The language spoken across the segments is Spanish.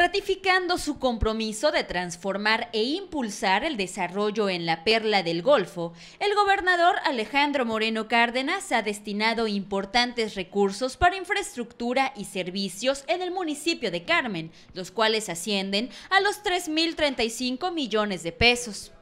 ratificando su compromiso de transformar e impulsar el desarrollo en la perla del Golfo, el gobernador Alejandro Moreno Cárdenas ha destinado importantes recursos para infraestructura y servicios en el municipio de Carmen, los cuales ascienden a los 3.035 millones de pesos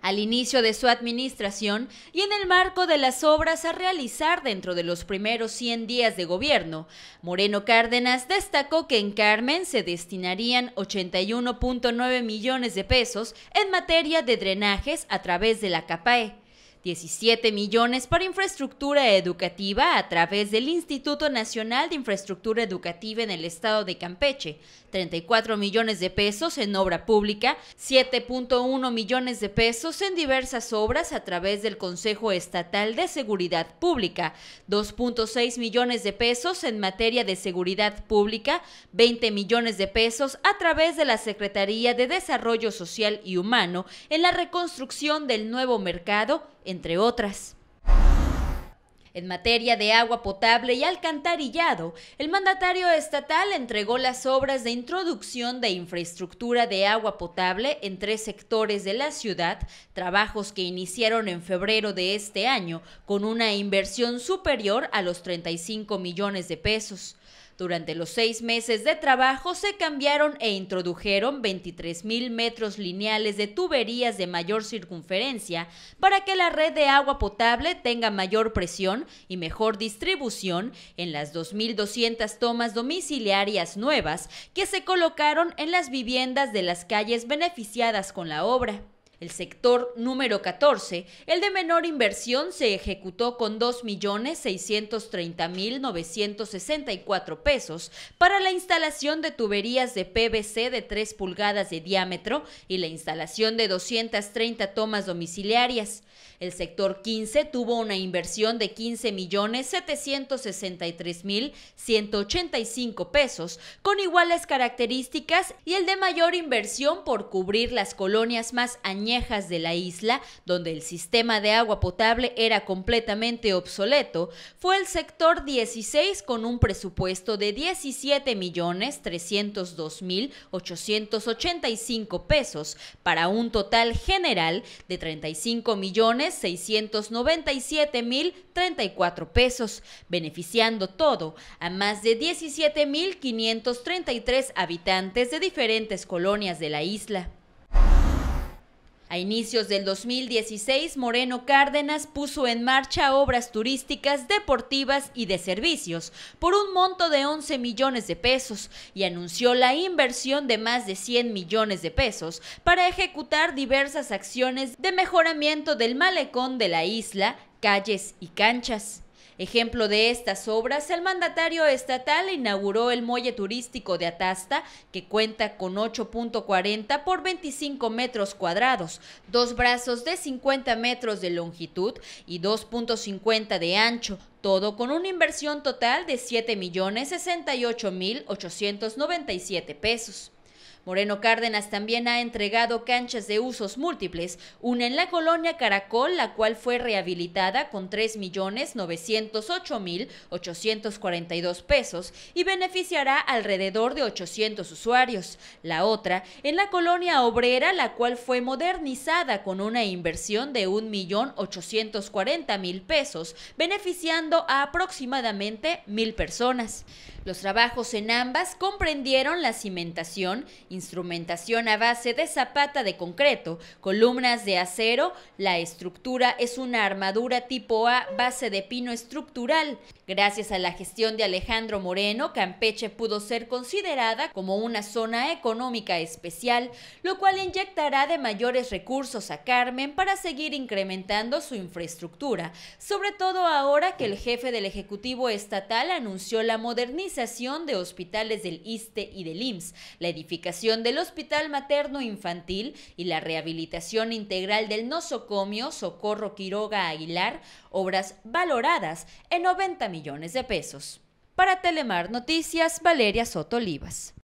al inicio de su administración y en el marco de las obras a realizar dentro de los primeros 100 días de gobierno. Moreno Cárdenas destacó que en Carmen se destinarían 81.9 millones de pesos en materia de drenajes a través de la CAPAE 17 millones para infraestructura educativa a través del Instituto Nacional de Infraestructura Educativa en el estado de Campeche, 34 millones de pesos en obra pública, 7.1 millones de pesos en diversas obras a través del Consejo Estatal de Seguridad Pública, 2.6 millones de pesos en materia de seguridad pública, 20 millones de pesos a través de la Secretaría de Desarrollo Social y Humano en la reconstrucción del nuevo mercado entre otras. En materia de agua potable y alcantarillado, el mandatario estatal entregó las obras de introducción de infraestructura de agua potable en tres sectores de la ciudad, trabajos que iniciaron en febrero de este año con una inversión superior a los 35 millones de pesos. Durante los seis meses de trabajo se cambiaron e introdujeron 23.000 metros lineales de tuberías de mayor circunferencia para que la red de agua potable tenga mayor presión y mejor distribución en las 2.200 tomas domiciliarias nuevas que se colocaron en las viviendas de las calles beneficiadas con la obra. El sector número 14, el de menor inversión, se ejecutó con 2.630.964 pesos para la instalación de tuberías de PVC de 3 pulgadas de diámetro y la instalación de 230 tomas domiciliarias. El sector 15 tuvo una inversión de 15.763.185 pesos con iguales características y el de mayor inversión por cubrir las colonias más añadidas de la isla, donde el sistema de agua potable era completamente obsoleto, fue el sector 16 con un presupuesto de $17.302.885 pesos para un total general de $35.697.034, pesos, beneficiando todo a más de 17.533 habitantes de diferentes colonias de la isla. A inicios del 2016, Moreno Cárdenas puso en marcha obras turísticas, deportivas y de servicios por un monto de 11 millones de pesos y anunció la inversión de más de 100 millones de pesos para ejecutar diversas acciones de mejoramiento del malecón de la isla, calles y canchas. Ejemplo de estas obras, el mandatario estatal inauguró el muelle turístico de Atasta, que cuenta con 8.40 por 25 metros cuadrados, dos brazos de 50 metros de longitud y 2.50 de ancho, todo con una inversión total de 7.068.897 pesos. Moreno Cárdenas también ha entregado canchas de usos múltiples, una en la colonia Caracol, la cual fue rehabilitada con 3.908.842 pesos y beneficiará alrededor de 800 usuarios. La otra en la colonia Obrera, la cual fue modernizada con una inversión de 1.840.000 pesos, beneficiando a aproximadamente 1.000 personas. Los trabajos en ambas comprendieron la cimentación, instrumentación a base de zapata de concreto, columnas de acero, la estructura es una armadura tipo A base de pino estructural. Gracias a la gestión de Alejandro Moreno, Campeche pudo ser considerada como una zona económica especial, lo cual inyectará de mayores recursos a Carmen para seguir incrementando su infraestructura, sobre todo ahora que el jefe del Ejecutivo Estatal anunció la modernización de hospitales del ISTE y del IMSS, la edificación del Hospital Materno Infantil y la rehabilitación integral del nosocomio Socorro Quiroga Aguilar, obras valoradas en 90 millones de pesos. Para Telemar Noticias, Valeria Soto Olivas.